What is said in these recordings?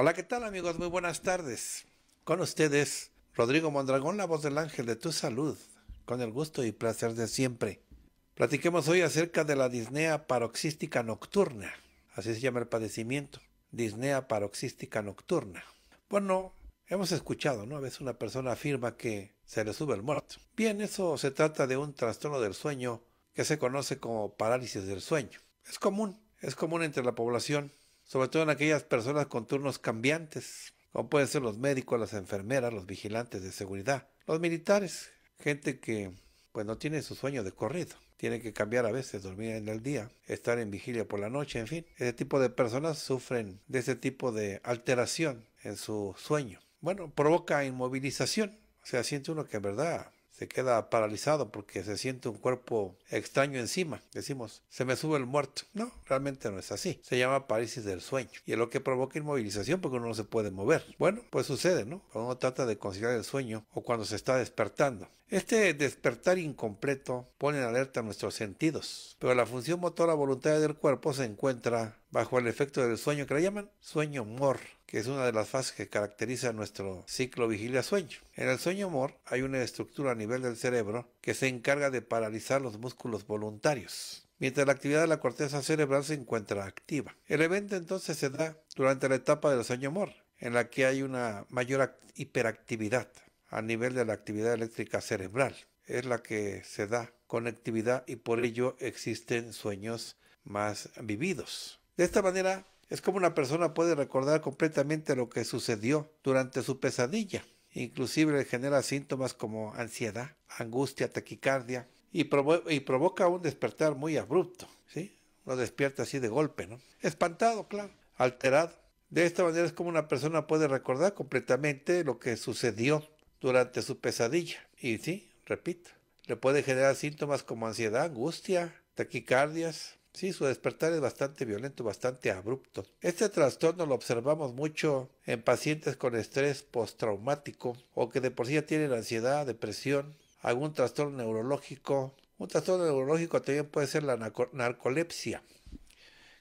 Hola, ¿qué tal amigos? Muy buenas tardes. Con ustedes, Rodrigo Mondragón, la voz del ángel de tu salud, con el gusto y placer de siempre. Platiquemos hoy acerca de la disnea paroxística nocturna, así se llama el padecimiento, disnea paroxística nocturna. Bueno, hemos escuchado, ¿no? A veces una persona afirma que se le sube el muerto. Bien, eso se trata de un trastorno del sueño que se conoce como parálisis del sueño. Es común, es común entre la población sobre todo en aquellas personas con turnos cambiantes, como pueden ser los médicos, las enfermeras, los vigilantes de seguridad, los militares, gente que pues no tiene su sueño de corrido, tiene que cambiar a veces, dormir en el día, estar en vigilia por la noche, en fin, ese tipo de personas sufren de ese tipo de alteración en su sueño. Bueno, provoca inmovilización, o sea, siente uno que en verdad se queda paralizado porque se siente un cuerpo extraño encima. Decimos, se me sube el muerto. No, realmente no es así. Se llama parálisis del sueño y es lo que provoca inmovilización porque uno no se puede mover. Bueno, pues sucede, ¿no? Cuando uno trata de conciliar el sueño o cuando se está despertando. Este despertar incompleto pone en alerta nuestros sentidos, pero la función motora voluntaria del cuerpo se encuentra bajo el efecto del sueño que le llaman sueño mor que es una de las fases que caracteriza nuestro ciclo vigilia-sueño. En el sueño amor hay una estructura a nivel del cerebro que se encarga de paralizar los músculos voluntarios mientras la actividad de la corteza cerebral se encuentra activa. El evento entonces se da durante la etapa del sueño amor, en la que hay una mayor hiperactividad a nivel de la actividad eléctrica cerebral. Es la que se da conectividad y por ello existen sueños más vividos. De esta manera, es como una persona puede recordar completamente lo que sucedió durante su pesadilla. Inclusive le genera síntomas como ansiedad, angustia, taquicardia y, provoca un despertar muy abrupto. ¿sí? Lo despierta así de golpe, ¿no? Espantado, claro, alterado. De esta manera es como una persona puede recordar completamente lo que sucedió durante su pesadilla. Y sí, repito, le puede generar síntomas como ansiedad, angustia, taquicardias, Sí, su despertar es bastante violento, bastante abrupto. Este trastorno lo observamos mucho en pacientes con estrés postraumático o que de por sí ya tienen ansiedad, depresión, algún trastorno neurológico. Un trastorno neurológico también puede ser la narcolepsia,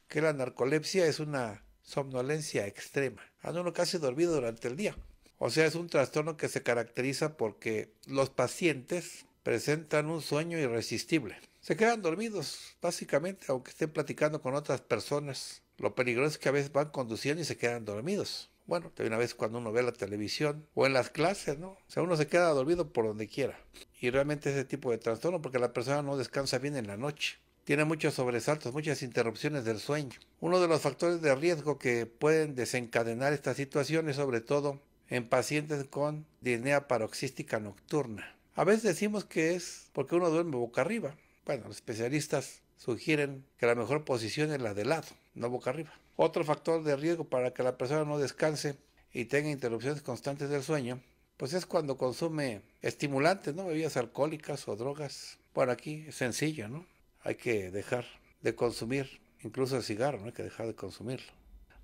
que la narcolepsia es una somnolencia extrema. Anda uno casi dormido durante el día. O sea, es un trastorno que se caracteriza porque los pacientes presentan un sueño irresistible se quedan dormidos, básicamente, aunque estén platicando con otras personas. Lo peligroso es que a veces van conduciendo y se quedan dormidos. Bueno, de una vez cuando uno ve la televisión o en las clases, ¿no? O sea, uno se queda dormido por donde quiera. Y realmente ese tipo de trastorno, porque la persona no descansa bien en la noche. Tiene muchos sobresaltos, muchas interrupciones del sueño. Uno de los factores de riesgo que pueden desencadenar estas situaciones, sobre todo en pacientes con disnea paroxística nocturna. A veces decimos que es porque uno duerme boca arriba, bueno, los especialistas sugieren que la mejor posición es la de lado, no boca arriba. Otro factor de riesgo para que la persona no descanse y tenga interrupciones constantes del sueño, pues es cuando consume estimulantes, ¿no? Bebidas alcohólicas o drogas. Bueno, aquí es sencillo, ¿no? Hay que dejar de consumir, incluso el cigarro, ¿no? Hay que dejar de consumirlo.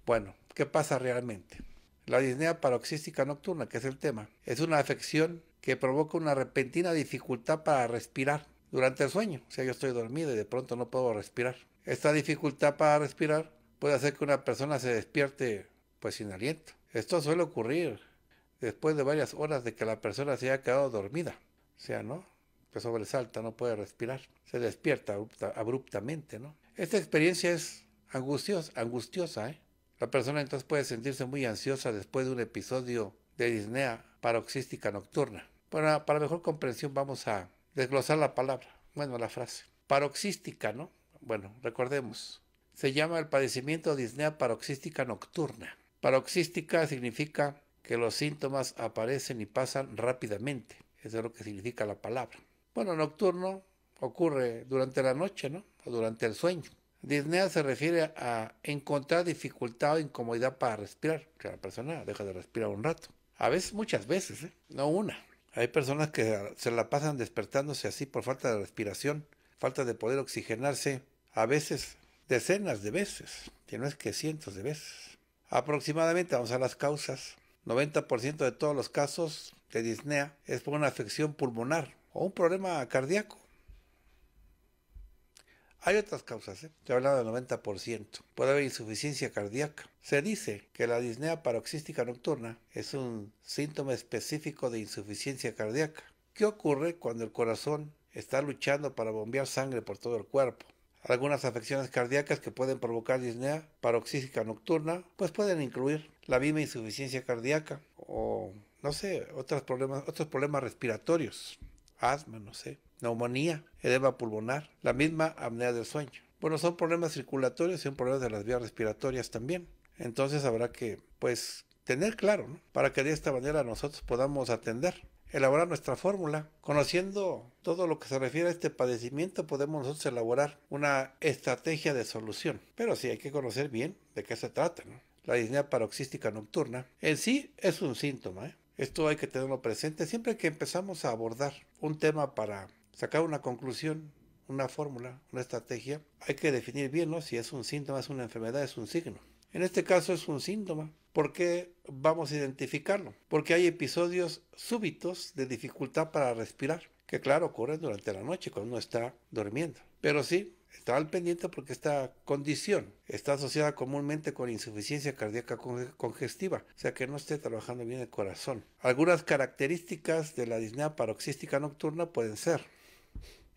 Bueno, ¿qué pasa realmente? La disnea paroxística nocturna, que es el tema, es una afección que provoca una repentina dificultad para respirar durante el sueño. O sea, yo estoy dormido y de pronto no puedo respirar. Esta dificultad para respirar puede hacer que una persona se despierte pues sin aliento. Esto suele ocurrir después de varias horas de que la persona se haya quedado dormida. O sea, ¿no? Que sobresalta, no puede respirar. Se despierta abruptamente, ¿no? Esta experiencia es angustiosa, angustiosa, ¿eh? La persona entonces puede sentirse muy ansiosa después de un episodio de disnea paroxística nocturna. Bueno, para mejor comprensión vamos a desglosar la palabra, bueno, la frase. Paroxística, ¿no? Bueno, recordemos. Se llama el padecimiento de disnea paroxística nocturna. Paroxística significa que los síntomas aparecen y pasan rápidamente. Eso es lo que significa la palabra. Bueno, nocturno ocurre durante la noche, ¿no? O durante el sueño. Disnea se refiere a encontrar dificultad o incomodidad para respirar, que la persona deja de respirar un rato. A veces, muchas veces, ¿eh? no una. Hay personas que se la pasan despertándose así por falta de respiración, falta de poder oxigenarse, a veces decenas de veces, si no es que cientos de veces. Aproximadamente, vamos a las causas, 90% de todos los casos de disnea es por una afección pulmonar o un problema cardíaco. Hay otras causas, te ¿eh? estoy hablado del 90%. Puede haber insuficiencia cardíaca. Se dice que la disnea paroxística nocturna es un síntoma específico de insuficiencia cardíaca. ¿Qué ocurre cuando el corazón está luchando para bombear sangre por todo el cuerpo? Algunas afecciones cardíacas que pueden provocar disnea paroxística nocturna, pues pueden incluir la misma insuficiencia cardíaca o, no sé, otros problemas, otros problemas respiratorios, asma, no sé neumonía, edema pulmonar, la misma apnea del sueño. Bueno, son problemas circulatorios y son problemas de las vías respiratorias también. Entonces habrá que, pues, tener claro, ¿no? Para que de esta manera nosotros podamos atender elaborar nuestra fórmula. Conociendo todo lo que se refiere a este padecimiento, podemos nosotros elaborar una estrategia de solución. Pero sí hay que conocer bien de qué se trata. ¿no? La disnea paroxística nocturna en sí es un síntoma. ¿eh? Esto hay que tenerlo presente siempre que empezamos a abordar un tema para sacar una conclusión, una fórmula, una estrategia, hay que definir bien ¿no? si es un síntoma, es una enfermedad, es un signo. En este caso es un síntoma. ¿Por qué vamos a identificarlo? Porque hay episodios súbitos de dificultad para respirar, que claro ocurren durante la noche cuando uno está durmiendo. Pero sí, está al pendiente porque esta condición está asociada comúnmente con insuficiencia cardíaca congestiva, o sea que no esté trabajando bien el corazón. Algunas características de la disnea paroxística nocturna pueden ser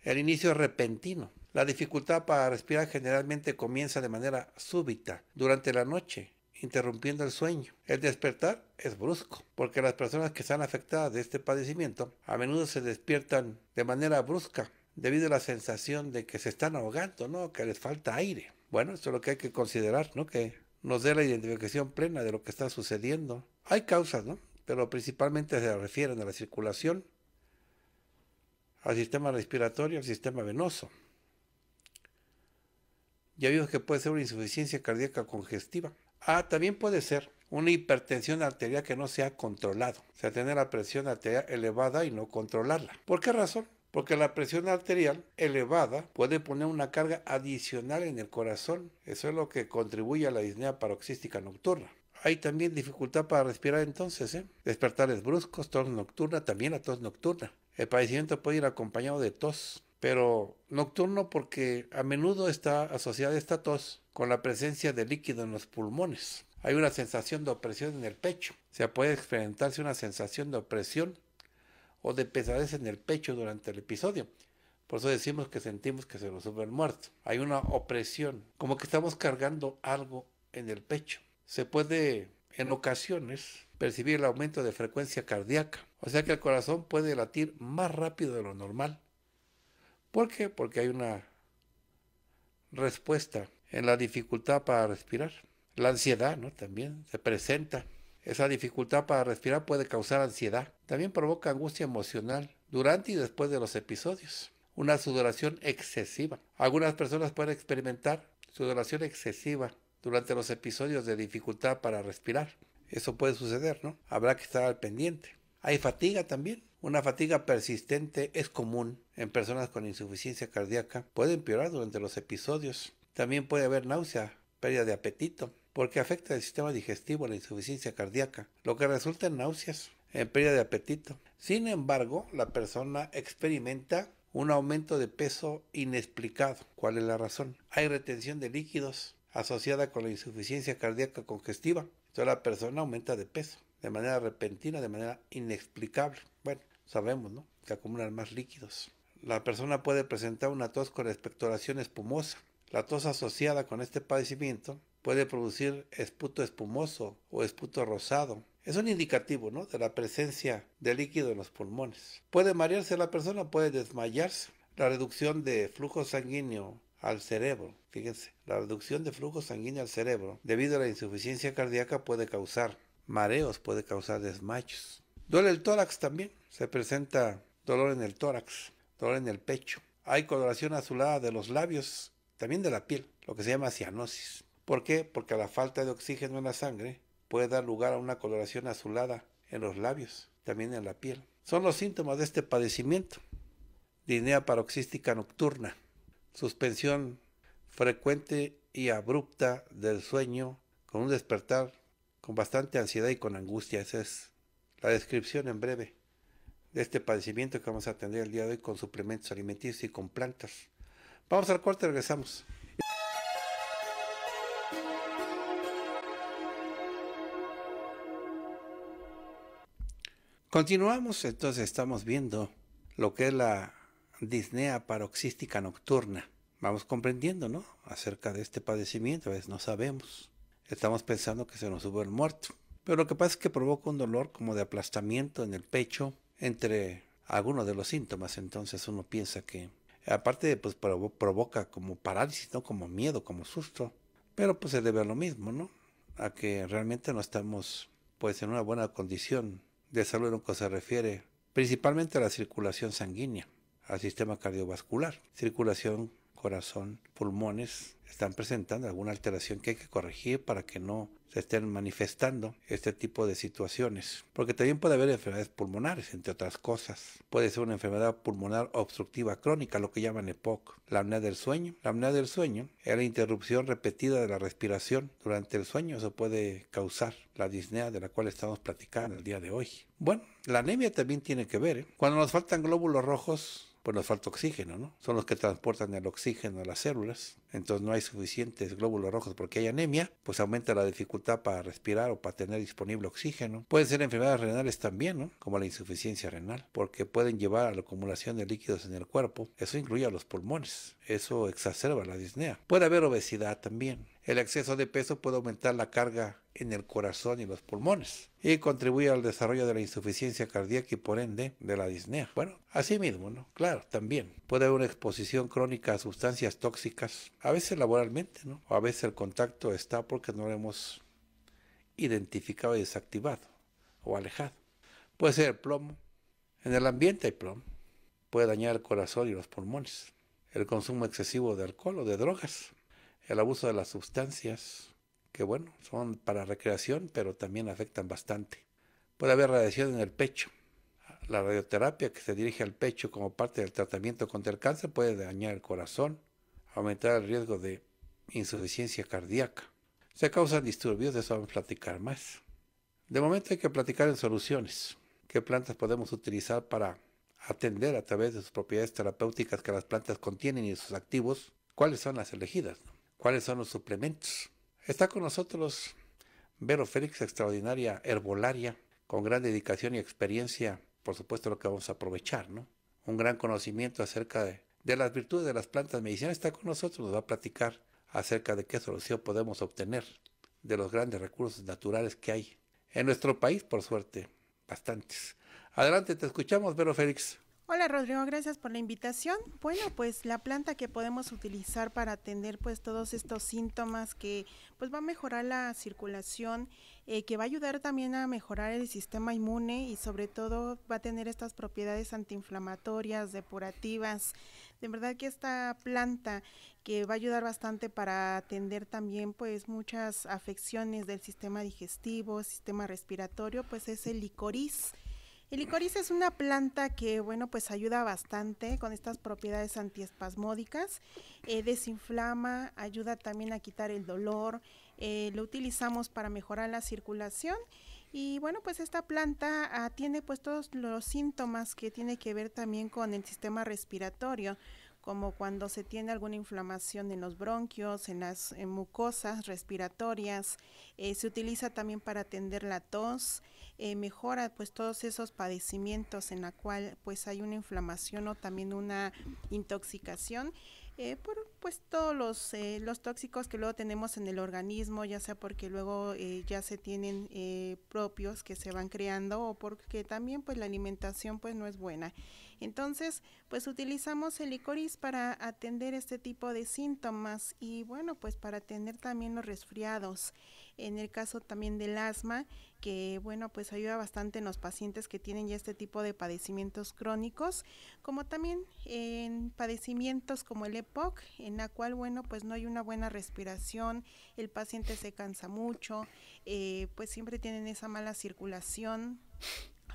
el inicio es repentino. La dificultad para respirar generalmente comienza de manera súbita durante la noche, interrumpiendo el sueño. El despertar es brusco, porque las personas que están afectadas de este padecimiento a menudo se despiertan de manera brusca debido a la sensación de que se están ahogando, ¿no? Que les falta aire. Bueno, eso es lo que hay que considerar, ¿no? Que nos dé la identificación plena de lo que está sucediendo. Hay causas, ¿no? Pero principalmente se refieren a la circulación, al sistema respiratorio, al sistema venoso. Ya vimos que puede ser una insuficiencia cardíaca congestiva. Ah, también puede ser una hipertensión arterial que no sea controlada. controlado. O sea, tener la presión arterial elevada y no controlarla. ¿Por qué razón? Porque la presión arterial elevada puede poner una carga adicional en el corazón. Eso es lo que contribuye a la disnea paroxística nocturna. Hay también dificultad para respirar entonces, ¿eh? Despertares bruscos, tos nocturna, también la tos nocturna. El padecimiento puede ir acompañado de tos, pero nocturno porque a menudo está asociada esta tos con la presencia de líquido en los pulmones. Hay una sensación de opresión en el pecho. Se puede experimentarse una sensación de opresión o de pesadez en el pecho durante el episodio. Por eso decimos que sentimos que se nos sube el muerto. Hay una opresión, como que estamos cargando algo en el pecho. Se puede en ocasiones percibir el aumento de frecuencia cardíaca. O sea que el corazón puede latir más rápido de lo normal. ¿Por qué? Porque hay una respuesta en la dificultad para respirar. La ansiedad, ¿no? También se presenta. Esa dificultad para respirar puede causar ansiedad. También provoca angustia emocional durante y después de los episodios. Una sudoración excesiva. Algunas personas pueden experimentar sudoración excesiva durante los episodios de dificultad para respirar. Eso puede suceder, ¿no? Habrá que estar al pendiente. Hay fatiga también. Una fatiga persistente es común en personas con insuficiencia cardíaca. Puede empeorar durante los episodios. También puede haber náusea, pérdida de apetito, porque afecta el sistema digestivo la insuficiencia cardíaca, lo que resulta en náuseas, en pérdida de apetito. Sin embargo, la persona experimenta un aumento de peso inexplicado. ¿Cuál es la razón? Hay retención de líquidos, asociada con la insuficiencia cardíaca congestiva. Entonces la persona aumenta de peso de manera repentina, de manera inexplicable. Bueno, sabemos, Que acumulan más líquidos. La persona puede presentar una tos con expectoración espumosa. La tos asociada con este padecimiento puede producir esputo espumoso o esputo rosado. Es un indicativo, ¿no? De la presencia de líquido en los pulmones. Puede marearse la persona, puede desmayarse. La reducción de flujo sanguíneo al cerebro. Fíjense, la reducción de flujo sanguíneo al cerebro debido a la insuficiencia cardíaca puede causar mareos, puede causar desmayos Duele el tórax también, se presenta dolor en el tórax, dolor en el pecho. Hay coloración azulada de los labios, también de la piel, lo que se llama cianosis. ¿Por qué? Porque la falta de oxígeno en la sangre puede dar lugar a una coloración azulada en los labios, también en la piel. Son los síntomas de este padecimiento. Dinea paroxística nocturna suspensión frecuente y abrupta del sueño con un despertar con bastante ansiedad y con angustia. Esa es la descripción en breve de este padecimiento que vamos a atender el día de hoy con suplementos alimenticios y con plantas. Vamos al cuarto regresamos. Continuamos, entonces estamos viendo lo que es la disnea paroxística nocturna. Vamos comprendiendo, ¿no? Acerca de este padecimiento, a veces no sabemos. Estamos pensando que se nos hubo el muerto. Pero lo que pasa es que provoca un dolor como de aplastamiento en el pecho entre algunos de los síntomas. Entonces uno piensa que, aparte, pues provoca como parálisis, ¿no? Como miedo, como susto. Pero pues se debe a lo mismo, ¿no? A que realmente no estamos pues en una buena condición de salud en lo que se refiere principalmente a la circulación sanguínea al sistema cardiovascular. Circulación, corazón, pulmones están presentando alguna alteración que hay que corregir para que no se estén manifestando este tipo de situaciones. Porque también puede haber enfermedades pulmonares, entre otras cosas. Puede ser una enfermedad pulmonar obstructiva crónica, lo que llaman EPOC. La apnea del sueño. La apnea del sueño es la interrupción repetida de la respiración durante el sueño. Eso puede causar la disnea de la cual estamos platicando el día de hoy. Bueno, la anemia también tiene que ver. ¿eh? Cuando nos faltan glóbulos rojos, pues nos falta oxígeno, ¿no? Son los que transportan el oxígeno a las células. Entonces no hay suficientes glóbulos rojos porque hay anemia, pues aumenta la dificultad para respirar o para tener disponible oxígeno. Pueden ser enfermedades renales también, ¿no? Como la insuficiencia renal, porque pueden llevar a la acumulación de líquidos en el cuerpo. Eso incluye a los pulmones. Eso exacerba la disnea. Puede haber obesidad también. El exceso de peso puede aumentar la carga en el corazón y los pulmones y contribuye al desarrollo de la insuficiencia cardíaca y por ende de la disnea. Bueno, así mismo, ¿no? Claro, también puede haber una exposición crónica a sustancias tóxicas, a veces laboralmente, ¿no? O a veces el contacto está porque no lo hemos identificado y desactivado o alejado. Puede ser el plomo. En el ambiente hay plomo. Puede dañar el corazón y los pulmones. El consumo excesivo de alcohol o de drogas el abuso de las sustancias, que bueno, son para recreación, pero también afectan bastante. Puede haber radiación en el pecho. La radioterapia que se dirige al pecho como parte del tratamiento contra el cáncer puede dañar el corazón, aumentar el riesgo de insuficiencia cardíaca. Se causan disturbios, de eso vamos a platicar más. De momento hay que platicar en soluciones. ¿Qué plantas podemos utilizar para atender a través de sus propiedades terapéuticas que las plantas contienen y sus activos? ¿Cuáles son las elegidas? cuáles son los suplementos. Está con nosotros Vero Félix, extraordinaria herbolaria, con gran dedicación y experiencia, por supuesto lo que vamos a aprovechar, ¿no? Un gran conocimiento acerca de, las virtudes de las plantas medicinales. Está con nosotros, nos va a platicar acerca de qué solución podemos obtener de los grandes recursos naturales que hay en nuestro país, por suerte, bastantes. Adelante, te escuchamos, Vero Félix. Hola Rodrigo, gracias por la invitación. Bueno, pues la planta que podemos utilizar para atender pues todos estos síntomas que pues va a mejorar la circulación, eh, que va a ayudar también a mejorar el sistema inmune y sobre todo va a tener estas propiedades antiinflamatorias, depurativas. De verdad que esta planta que va a ayudar bastante para atender también pues muchas afecciones del sistema digestivo, sistema respiratorio, pues es el licoriz. El licorice es una planta que, bueno, pues ayuda bastante con estas propiedades antiespasmódicas, eh, desinflama, ayuda también a quitar el dolor, eh, lo utilizamos para mejorar la circulación y bueno, pues esta planta atiende ah, tiene pues todos los síntomas que tiene que ver también con el sistema respiratorio como cuando se tiene alguna inflamación en los bronquios, en las mucosas respiratorias, eh, se utiliza también para atender la tos, eh, mejora pues todos esos padecimientos en la cual pues hay una inflamación o también una intoxicación. Eh, por pues todos los, los tóxicos que luego tenemos en el organismo, ya sea porque luego ya se tienen propios que se van creando o porque también pues la alimentación pues no es buena. Entonces, pues utilizamos el licoris para atender este tipo de síntomas y bueno, pues para atender también los resfriados. En el caso también del asma, que bueno, pues ayuda bastante en los pacientes que tienen ya este tipo de padecimientos crónicos, como también en padecimientos como el EPOC, en la cual bueno, pues no hay una buena respiración, el paciente se cansa mucho, eh, pues siempre tienen esa mala circulación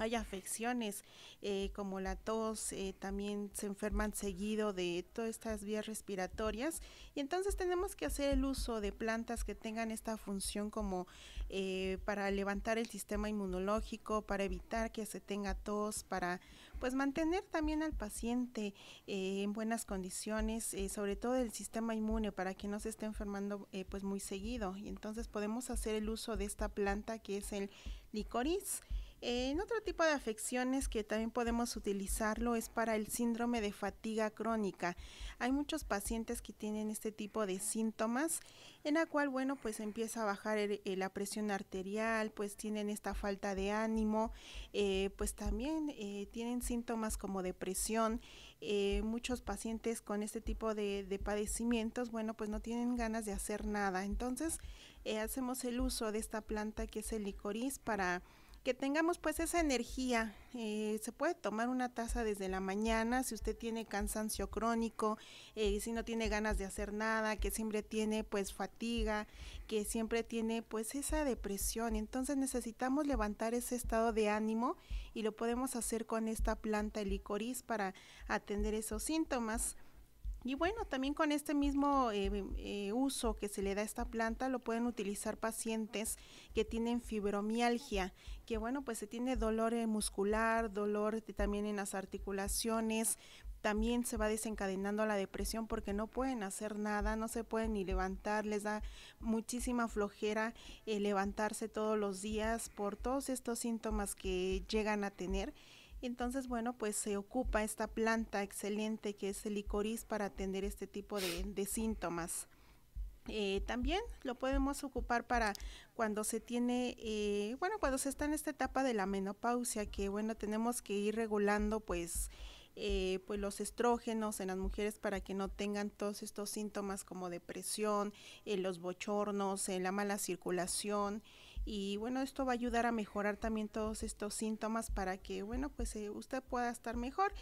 hay afecciones eh, como la tos, eh, también se enferman seguido de todas estas vías respiratorias y entonces tenemos que hacer el uso de plantas que tengan esta función como eh, para levantar el sistema inmunológico, para evitar que se tenga tos, para pues mantener también al paciente en buenas condiciones, sobre todo el sistema inmune para que no se esté enfermando pues muy seguido y entonces podemos hacer el uso de esta planta que es el licoris. En otro tipo de afecciones que también podemos utilizarlo es para el síndrome de fatiga crónica. Hay muchos pacientes que tienen este tipo de síntomas, en la cual, bueno, pues empieza a bajar eh, la presión arterial, pues tienen esta falta de ánimo, eh, pues también eh, tienen síntomas como depresión. muchos pacientes con este tipo de, padecimientos, bueno, pues no tienen ganas de hacer nada. Entonces, hacemos el uso de esta planta que es el licoriz para que tengamos pues esa energía. Eh, se puede tomar una taza desde la mañana si usted tiene cansancio crónico, eh, si no tiene ganas de hacer nada, que siempre tiene pues fatiga, que siempre tiene pues esa depresión. Entonces necesitamos levantar ese estado de ánimo y lo podemos hacer con esta planta el para atender esos síntomas. Y bueno, también con este mismo eh, eh, uso que se le da a esta planta, lo pueden utilizar pacientes que tienen fibromialgia, que bueno, pues se tiene dolor eh, muscular, dolor también en las articulaciones, también se va desencadenando la depresión porque no pueden hacer nada, no se pueden ni levantar, les da muchísima flojera levantarse todos los días por todos estos síntomas que llegan a tener entonces, bueno, pues se ocupa esta planta excelente que es el licorís para atender este tipo de, síntomas. Eh, también lo podemos ocupar para cuando se tiene, eh, bueno, cuando se está en esta etapa de la menopausia, que bueno, tenemos que ir regulando pues, eh, pues los estrógenos en las mujeres para que no tengan todos estos síntomas como depresión, los bochornos, la mala circulación. Y bueno, esto va a ayudar a mejorar también todos estos síntomas para que, bueno, pues eh, usted pueda estar mejor.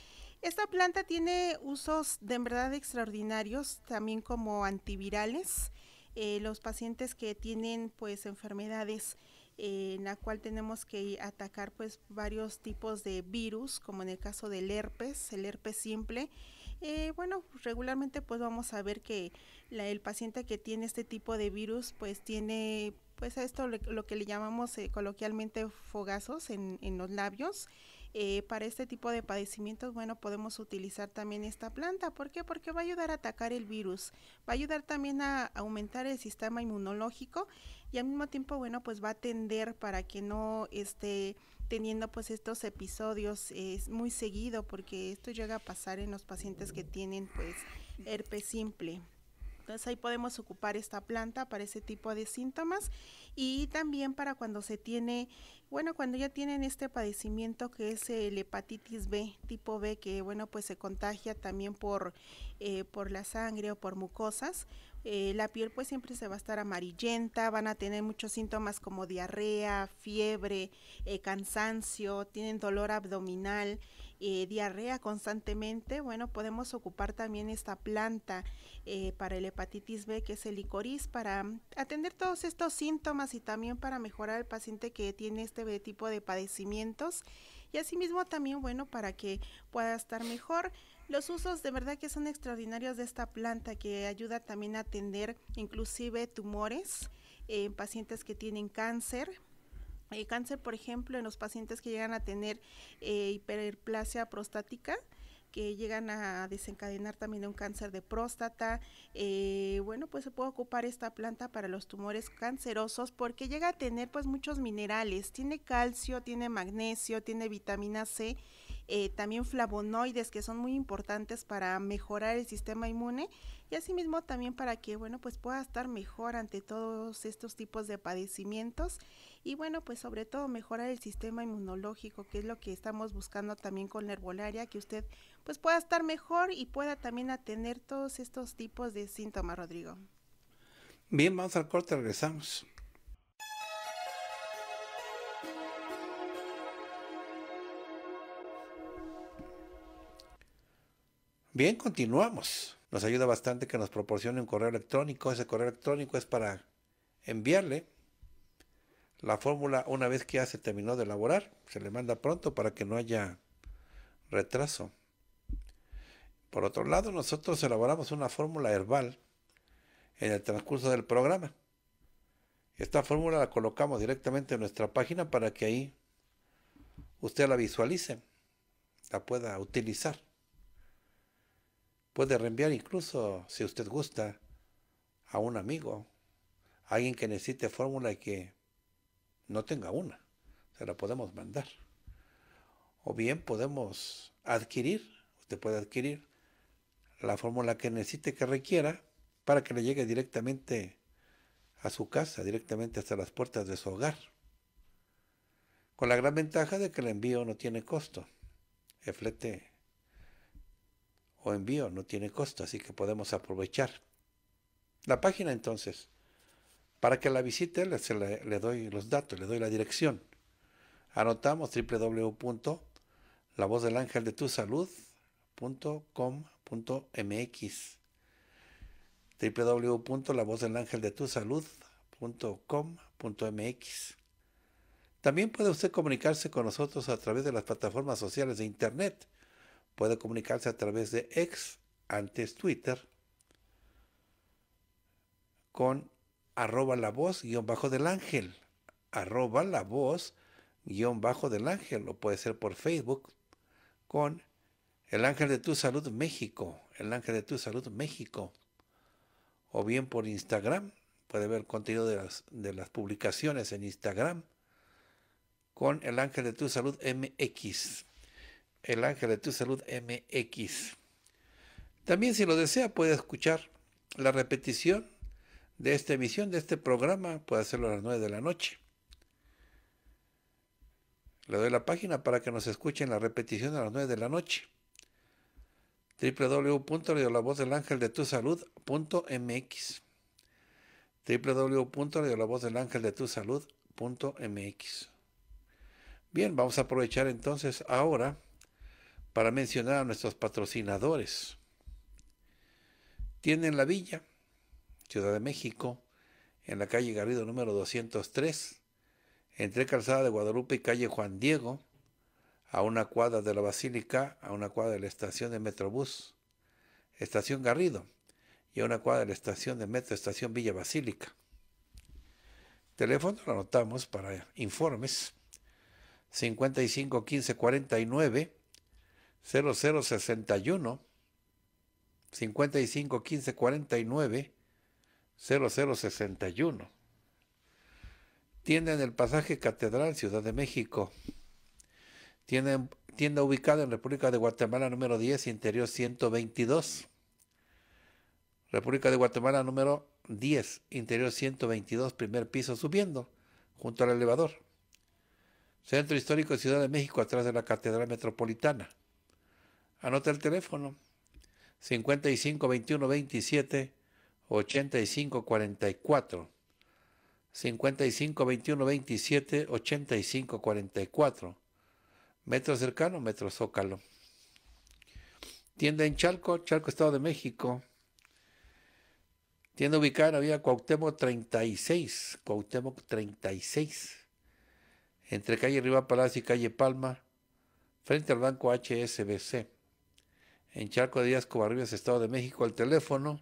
Esta planta tiene usos de verdad extraordinarios, también como antivirales. Eh, los pacientes que tienen pues enfermedades eh, en la cual tenemos que atacar pues varios tipos de virus, como en el caso del herpes, el herpes simple. bueno, regularmente pues vamos a ver que el paciente que tiene este tipo de virus pues tiene pues a esto lo, que le llamamos eh, coloquialmente fogazos en, los labios. Eh, para este tipo de padecimientos, bueno, podemos utilizar también esta planta. ¿Por qué? Porque va a ayudar a atacar el virus, va a ayudar también a aumentar el sistema inmunológico y al mismo tiempo, bueno, pues va a atender para que no esté teniendo pues estos episodios muy seguido porque esto llega a pasar en los pacientes que tienen pues herpes simple. Entonces ahí podemos ocupar esta planta para ese tipo de síntomas y también para cuando se tiene, bueno, cuando ya tienen este padecimiento que es el hepatitis B, tipo B, que bueno, pues se contagia también por, eh, por la sangre o por mucosas. Eh, la piel pues siempre se va a estar amarillenta, van a tener muchos síntomas como diarrea, fiebre, eh, cansancio, tienen dolor abdominal, eh, diarrea constantemente, bueno, podemos ocupar también esta planta eh, para el hepatitis B, que es el licoriz, para atender todos estos síntomas y también para mejorar al paciente que tiene este tipo de padecimientos y asimismo también, bueno, para que pueda estar mejor. Los usos de verdad que son extraordinarios de esta planta que ayuda también a atender inclusive tumores en pacientes que tienen cáncer, eh, cáncer, por ejemplo, en los pacientes que llegan a tener eh, hiperplasia prostática, que llegan a desencadenar también un cáncer de próstata. Eh, bueno, pues se puede ocupar esta planta para los tumores cancerosos porque llega a tener pues muchos minerales. Tiene calcio, tiene magnesio, tiene vitamina C, también flavonoides que son muy importantes para mejorar el sistema inmune y asimismo también para que, bueno, pues pueda estar mejor ante todos estos tipos de padecimientos y bueno, pues sobre todo mejorar el sistema inmunológico, que es lo que estamos buscando también con la herbolaria, que usted pues pueda estar mejor y pueda también atender todos estos tipos de síntomas, Rodrigo. Bien, vamos al corte, regresamos. Bien, continuamos. Nos ayuda bastante que nos proporcione un correo electrónico. Ese correo electrónico es para enviarle la fórmula, una vez que ya se terminó de elaborar, se le manda pronto para que no haya retraso. Por otro lado, nosotros elaboramos una fórmula herbal en el transcurso del programa. Esta fórmula la colocamos directamente en nuestra página para que ahí usted la visualice, la pueda utilizar. Puede reenviar incluso, si usted gusta, a un amigo, a alguien que necesite fórmula y que no tenga una, se la podemos mandar. O bien podemos adquirir, usted puede adquirir la fórmula que necesite, que requiera, para que le llegue directamente a su casa, directamente hasta las puertas de su hogar. Con la gran ventaja de que el envío no tiene costo. El flete o envío no tiene costo, así que podemos aprovechar. La página entonces para que la visite, le, doy los datos, le doy la dirección. Anotamos www.lavozdelangeldetusalud.com.mx www.lavozdelangeldetusalud.com.mx También puede usted comunicarse con nosotros a través de las plataformas sociales de Internet. Puede comunicarse a través de ex, antes Twitter, con arroba la voz guión bajo del ángel, arroba la voz guión bajo del ángel, o puede ser por Facebook, con el ángel de tu salud México, el ángel de tu salud México, o bien por Instagram, puede ver contenido de las, de las publicaciones en Instagram, con el ángel de tu salud MX, el ángel de tu salud MX. También si lo desea puede escuchar la repetición de esta emisión, de este programa, puede hacerlo a las 9 de la noche. Le doy la página para que nos escuchen la repetición a las 9 de la noche. www.radiolavozdelaangeldetusalud.mx mx Bien, vamos a aprovechar entonces ahora para mencionar a nuestros patrocinadores. Tienen la villa, Ciudad de México, en la calle Garrido número 203, entre Calzada de Guadalupe y calle Juan Diego, a una cuadra de la Basílica, a una cuadra de la estación de Metrobús, estación Garrido, y a una cuadra de la estación de Metro, estación Villa Basílica. Teléfono lo anotamos para informes 55 15 49 0061 55 15 49 0061. Tienda en el pasaje Catedral, Ciudad de México. Tienda, ubicada en República de Guatemala número 10, interior 122. República de Guatemala número 10, interior 122, primer piso subiendo, junto al elevador. Centro Histórico de Ciudad de México, atrás de la Catedral Metropolitana. Anota el teléfono 55 21 27 8544 ochenta 55 21 27 85 Metro cercano, Metro Zócalo. Tienda en Chalco, Chalco, Estado de México. Tienda ubicada en la vía Cuauhtémoc 36, Cuauhtémoc 36, entre calle Riva Palacio y calle Palma, frente al banco HSBC. En Chalco de Díaz Covarrubias, Estado de México, el teléfono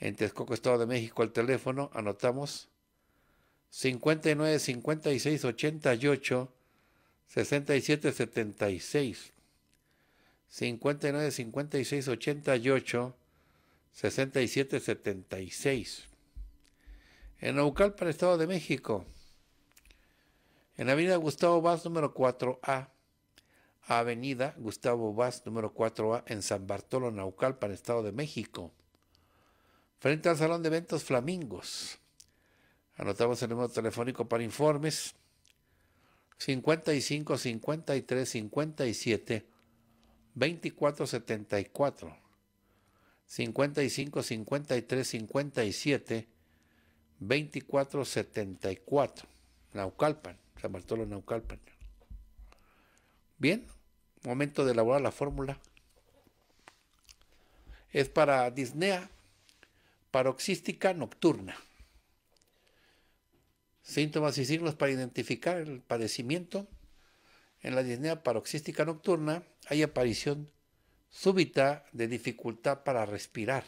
en Texcoco, Estado de México, al teléfono, anotamos 59 56 88 67 76. 59 56 88 67 76. En Naucalpan, Estado de México, en Avenida Gustavo Vaz, número 4A, Avenida Gustavo Vaz, número 4A, en San Bartolo, Naucalpan, Estado de México. Frente al Salón de Eventos Flamingos. Anotamos el número telefónico para informes. 55 53 57 24 74. 55 53 57 24 74. Naucalpan, San Bartolo Naucalpan. Bien, momento de elaborar la fórmula. Es para Disnea paroxística nocturna. Síntomas y signos para identificar el padecimiento. En la disnea paroxística nocturna hay aparición súbita de dificultad para respirar,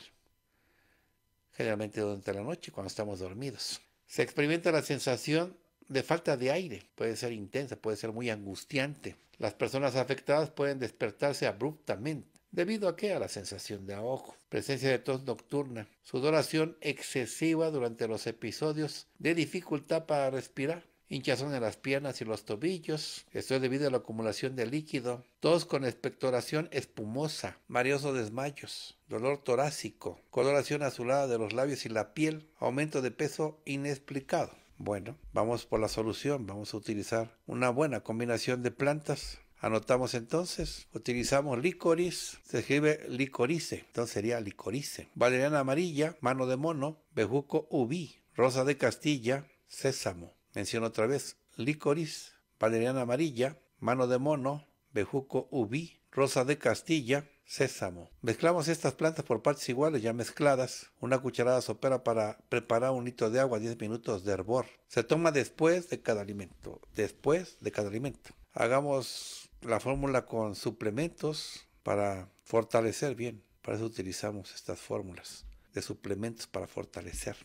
generalmente durante la noche cuando estamos dormidos. Se experimenta la sensación de falta de aire, puede ser intensa, puede ser muy angustiante. Las personas afectadas pueden despertarse abruptamente debido a que a la sensación de ahogo, presencia de tos nocturna, sudoración excesiva durante los episodios de dificultad para respirar, hinchazón en las piernas y los tobillos, esto es debido a la acumulación de líquido, tos con expectoración espumosa, mareosos desmayos, dolor torácico, coloración azulada de los labios y la piel, aumento de peso inexplicado. Bueno, vamos por la solución, vamos a utilizar una buena combinación de plantas Anotamos entonces, utilizamos licoris, se escribe licorice, entonces sería licorice. Valeriana amarilla, mano de mono, bejuco ubi, rosa de Castilla, sésamo. Menciono otra vez, licoris, valeriana amarilla, mano de mono, bejuco ubi, rosa de Castilla, sésamo. Mezclamos estas plantas por partes iguales ya mezcladas. Una cucharada sopera para preparar un litro de agua, 10 minutos de hervor. Se toma después de cada alimento, después de cada alimento. Hagamos la fórmula con suplementos para fortalecer bien. Para eso utilizamos estas fórmulas de suplementos para fortalecer.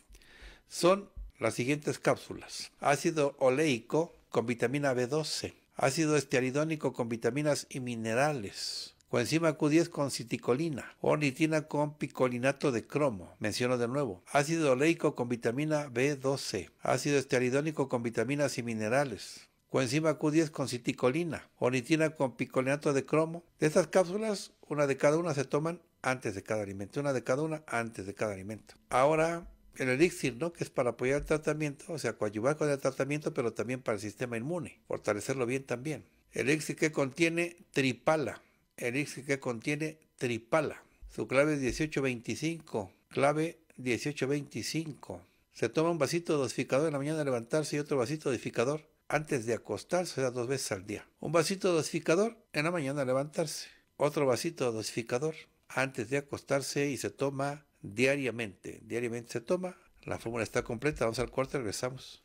Son las siguientes cápsulas. Ácido oleico con vitamina B12. Ácido estearidónico con vitaminas y minerales. Coenzima Q10 con citicolina. Ornitina con picolinato de cromo. Menciono de nuevo. Ácido oleico con vitamina B12. Ácido estearidónico con vitaminas y minerales coenzima Q10 con citicolina, Onitina con picolinato de cromo. De estas cápsulas, una de cada una se toman antes de cada alimento, una de cada una antes de cada alimento. Ahora, el elixir, ¿no? Que es para apoyar el tratamiento, o sea, coadyuvar con el tratamiento, pero también para el sistema inmune, fortalecerlo bien también. elixir que contiene tripala, elixir que contiene tripala. Su clave es 1825, clave 1825. Se toma un vasito dosificador en la mañana de levantarse y otro vasito dosificador antes de acostarse o sea, dos veces al día. Un vasito dosificador en la mañana levantarse. Otro vasito dosificador antes de acostarse y se toma diariamente. Diariamente se toma. La fórmula está completa. Vamos al corte, regresamos.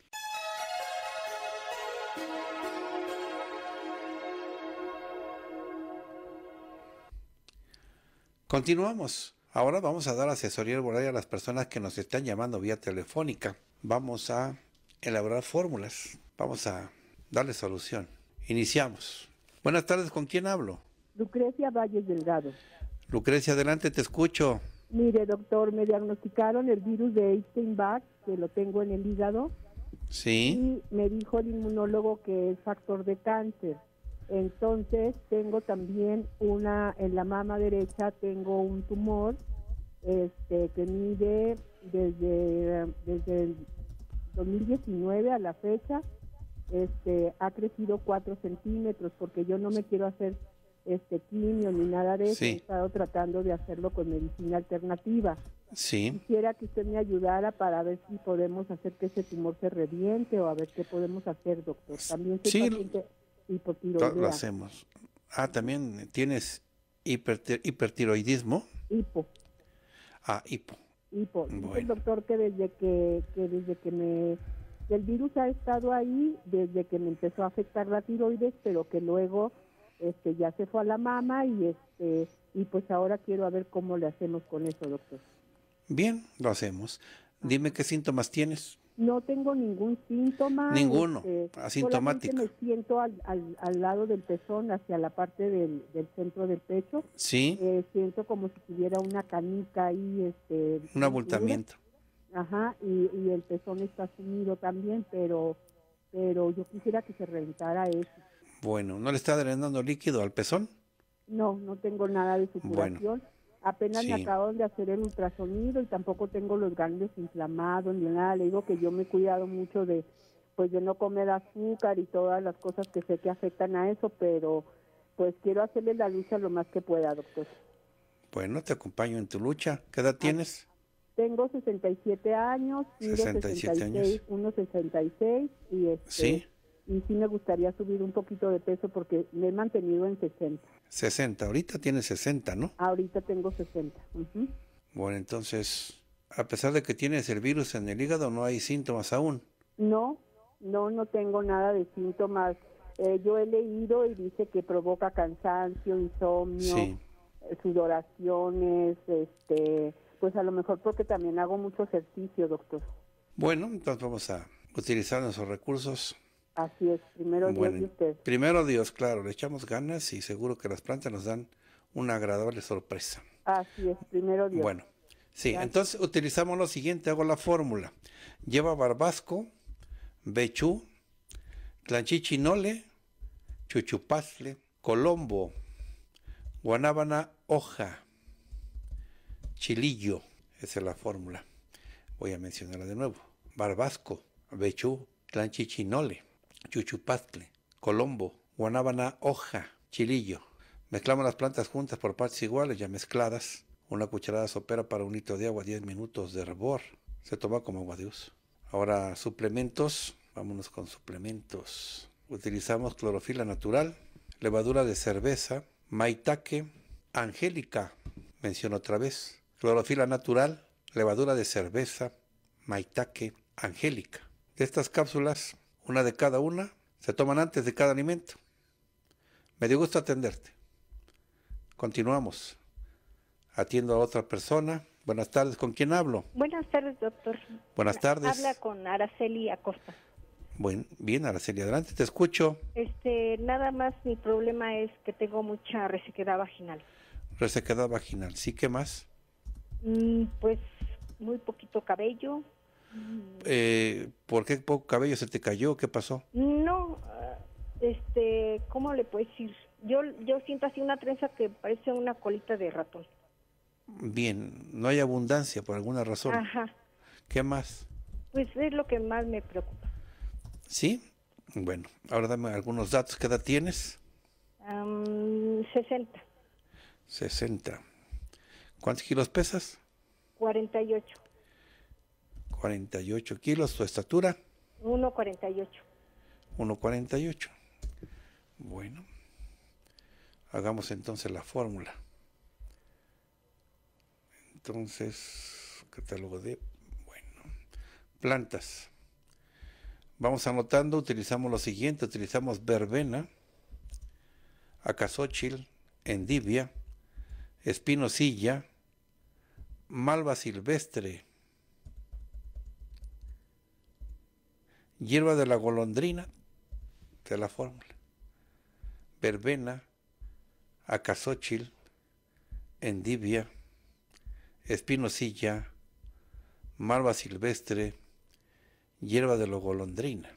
Continuamos. Ahora vamos a dar asesoría volar a las personas que nos están llamando vía telefónica. Vamos a elaborar fórmulas. Vamos a darle solución. Iniciamos. Buenas tardes, ¿con quién hablo? Lucrecia Valles Delgado. Lucrecia, adelante, te escucho. Mire, doctor, me diagnosticaron el virus de Epstein-Barr, que lo tengo en el hígado. Sí. Y me dijo el inmunólogo que es factor de cáncer. Entonces, tengo también una, en la mama derecha tengo un tumor este, que mide desde, desde 2019 a la fecha este, ha crecido 4 centímetros porque yo no me quiero hacer este quimio ni nada de eso, he estado tratando de hacerlo con medicina alternativa. Sí. Quisiera que usted me ayudara para ver si podemos hacer que ese tumor se reviente o a ver qué podemos hacer, doctor. También soy sí, paciente Lo hacemos. Ah, también tienes hiper hipertiroidismo. Hipo. Ah, hipo y Dice el doctor que desde que, que desde que me el virus ha estado ahí desde que me empezó a afectar la tiroides, pero que luego este ya se fue a la mama y este y pues ahora quiero a ver cómo le hacemos con eso, doctor. Bien, lo hacemos. Dime qué síntomas tienes no tengo ningún síntoma. Ninguno, este, asintomático. Me siento al, al, lado del pezón, hacia la parte del, del centro del pecho. Sí. Eh, siento como si tuviera una canica ahí. Este, Un abultamiento. Ajá, y, y, el pezón está sumido también, pero, pero yo quisiera que se reventara eso. Bueno, ¿no le está drenando líquido al pezón? No, no tengo nada de supuración. Bueno. Apenas me acaban de hacer el ultrasonido y tampoco tengo los ganglios inflamados ni nada. Le digo que yo me he cuidado mucho de pues de no comer azúcar y todas las cosas que sé que afectan a eso, pero pues quiero hacerle la lucha lo más que pueda, doctor. Bueno, te acompaño en tu lucha. ¿Qué edad tienes? Tengo 67 años, 67 66, años. 66 y este, sí y sí me gustaría subir un poquito de peso porque me he mantenido en 60. 60, ahorita tiene 60, ¿no? Ahorita tengo 60. Bueno, entonces, a pesar de que tienes el virus en el hígado, no hay síntomas aún. No, no, no tengo nada de síntomas. Eh, yo he leído y dice que provoca cansancio, insomnio, sudoraciones, este, pues a lo mejor porque también hago mucho ejercicio, doctor. Bueno, entonces vamos a utilizar nuestros recursos Así es, primero Dios Primero Dios, claro, le echamos ganas y seguro que las plantas nos dan una agradable sorpresa. Así es, primero Dios. Bueno, sí, entonces utilizamos lo siguiente, hago la fórmula. Lleva barbasco, bechú, tlanchichinole, chuchupazle, colombo, guanábana hoja, chilillo, esa es la fórmula. Voy a mencionarla de nuevo. Barbasco, bechú, tlanchichinole. Chuchupatle, Colombo, Guanábana Hoja, Chilillo. Mezclamos las plantas juntas por partes iguales, ya mezcladas. Una cucharada sopera para un litro de agua, 10 minutos de hervor. Se toma como agua de uso. Ahora, suplementos. Vámonos con suplementos. Utilizamos clorofila natural, levadura de cerveza, maitaque, angélica, menciono otra vez, clorofila natural, levadura de cerveza, maitaque, angélica. De estas cápsulas una de cada una, se toman antes de cada alimento. Me dio gusto atenderte. Continuamos. Atiendo a otra persona. Buenas tardes, ¿con quién hablo? Buenas tardes, doctor. Buenas tardes. Habla con Araceli Acosta. Bueno, bien, Araceli, adelante, te escucho. Este, nada más mi problema es que tengo mucha resequedad vaginal. Resequedad vaginal, ¿sí? ¿Qué más? Mm, pues muy poquito cabello, eh, ¿Por qué poco cabello se te cayó? ¿Qué pasó? No, ah, este, ¿cómo le puedes decir? Yo, yo siento así una trenza que parece una colita de ratón. Bien, no hay abundancia por alguna razón. Ajá. ¿Qué más? Pues es lo que más me preocupa. ¿Sí? Bueno, ahora dame algunos datos. ¿Qué edad tienes? Sesenta 60. 60. ¿Cuántos kilos pesas? 48. 48 kilos. ¿Su estatura? 1,48. 1,48. Bueno, hagamos entonces la fórmula. Entonces, catálogo de, bueno, plantas. Vamos anotando, utilizamos lo siguiente, utilizamos verbena, acasóchil, endivia, espinosilla, malva silvestre, hierba de la golondrina, de la fórmula, verbena, acasóchil, endivia, espinosilla, malva silvestre, hierba de la golondrina.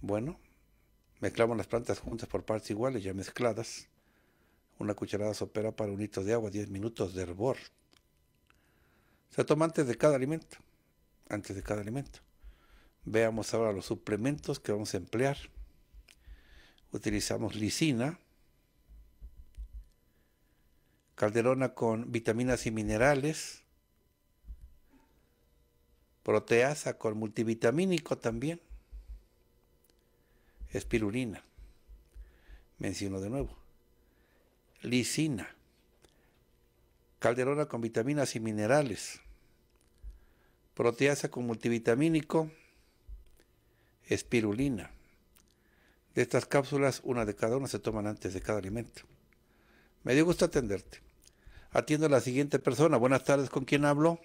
Bueno, mezclamos las plantas juntas por partes iguales, ya mezcladas. Una cucharada sopera para un litro de agua, 10 minutos de hervor. Se toma antes de cada alimento antes de cada alimento. Veamos ahora los suplementos que vamos a emplear. Utilizamos lisina, calderona con vitaminas y minerales, proteasa con multivitamínico también, espirulina, menciono de nuevo, lisina, calderona con vitaminas y minerales, proteasa con multivitamínico, espirulina. De estas cápsulas, una de cada una se toman antes de cada alimento. Me dio gusto atenderte. Atiendo a la siguiente persona. Buenas tardes, ¿con quién hablo?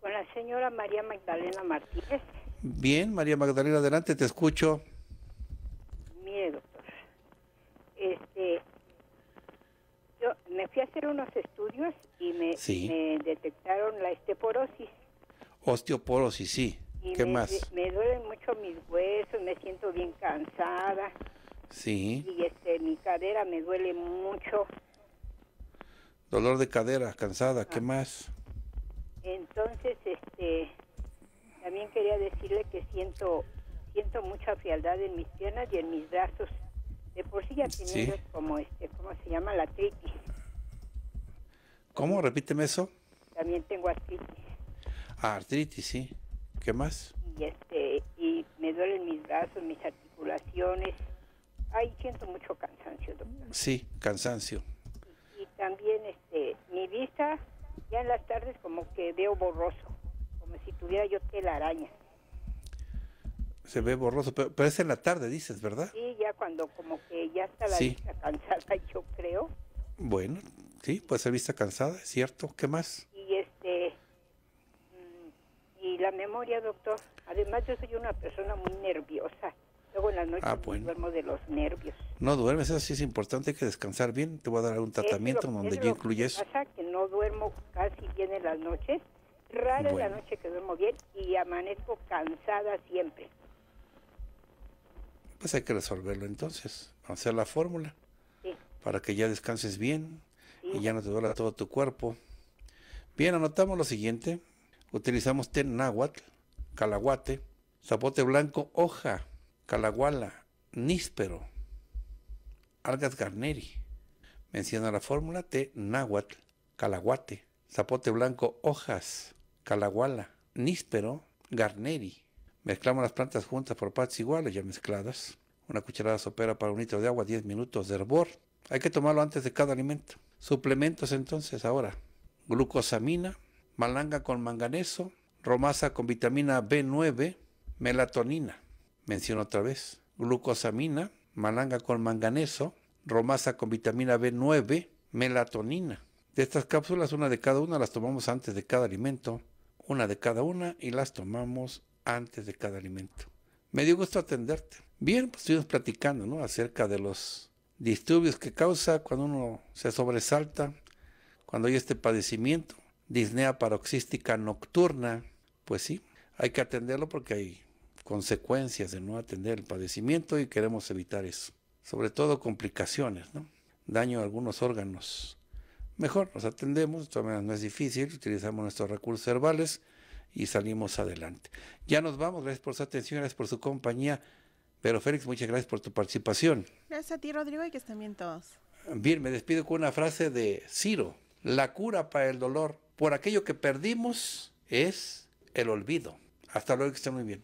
Con la señora María Magdalena Martínez. Bien, María Magdalena, adelante, te escucho. Mire, Este, yo me fui a hacer unos estudios y me, me detectaron la esteporosis Osteoporosis, sí. ¿Qué más? Me duelen mucho mis huesos, me siento bien cansada. Sí. Y este, mi cadera me duele mucho. Dolor de cadera, cansada, ¿qué ah. más? Entonces, este, también quería decirle que siento, siento mucha frialdad en mis piernas y en mis brazos. De por sí ya tenía como este, ¿cómo se llama? La artritis. ¿Cómo? Repíteme eso. También tengo artritis. Ah, artritis, sí. ¿Qué más? Y, este, y me duelen mis brazos, mis articulaciones. Ay, siento mucho cansancio, doctor. Sí, cansancio. Y, también este, mi vista, ya en las tardes como que veo borroso, como si tuviera yo telaraña. Se ve borroso, pero, pero es en la tarde, dices, ¿verdad? Sí, ya cuando como que ya está la vista cansada, yo creo. Bueno, sí, puede ser vista cansada, es cierto. ¿Qué más? memoria, doctor. Además, yo soy una persona muy nerviosa. Luego en la noche ah, duermo de los nervios. No duermes, eso sí es importante, hay que descansar bien. Te voy a dar un tratamiento donde yo incluyes eso. pasa que no duermo casi bien en las noches. Rara es la noche que duermo bien y amanezco cansada siempre. Pues hay que resolverlo entonces. Hacer la fórmula para que ya descanses bien y ya no te duela todo tu cuerpo. Bien, anotamos lo siguiente utilizamos náhuatl, calaguate, zapote blanco, hoja, calaguala, níspero, algas garneri. Menciona la fórmula té náhuatl, zapote blanco, hojas, calaguala, níspero, garneri. Mezclamos las plantas juntas por partes iguales, ya mezcladas. Una cucharada sopera para un litro de agua, 10 minutos de hervor. Hay que tomarlo antes de cada alimento. Suplementos entonces ahora. Glucosamina, malanga con manganeso, romasa con vitamina B9, melatonina, menciono otra vez, glucosamina, malanga con manganeso, romasa con vitamina B9, melatonina. De estas cápsulas, una de cada una las tomamos antes de cada alimento, una de cada una y las tomamos antes de cada alimento. Me dio gusto atenderte. Bien, pues estuvimos platicando ¿no? acerca de los disturbios que causa cuando uno se sobresalta, cuando hay este padecimiento, disnea paroxística nocturna, pues sí, hay que atenderlo porque hay consecuencias de no atender el padecimiento y queremos evitar eso. Sobre todo complicaciones, ¿no? daño a algunos órganos. Mejor nos atendemos, no es difícil, utilizamos nuestros recursos herbales y salimos adelante. Ya nos vamos, gracias por su atención, gracias por su compañía. Pero Félix, muchas gracias por tu participación. Gracias a ti, Rodrigo, y que estén bien todos. Bien, me despido con una frase de Ciro, la cura para el dolor por aquello que perdimos es el olvido. Hasta luego, que estén muy bien.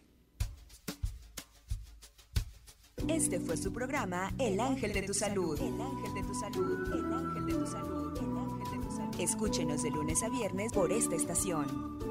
Este fue su programa El Ángel de tu Salud. El Ángel de tu Salud. El Ángel de tu Salud. El Ángel de tu Salud. Escúchenos de lunes a viernes por esta estación.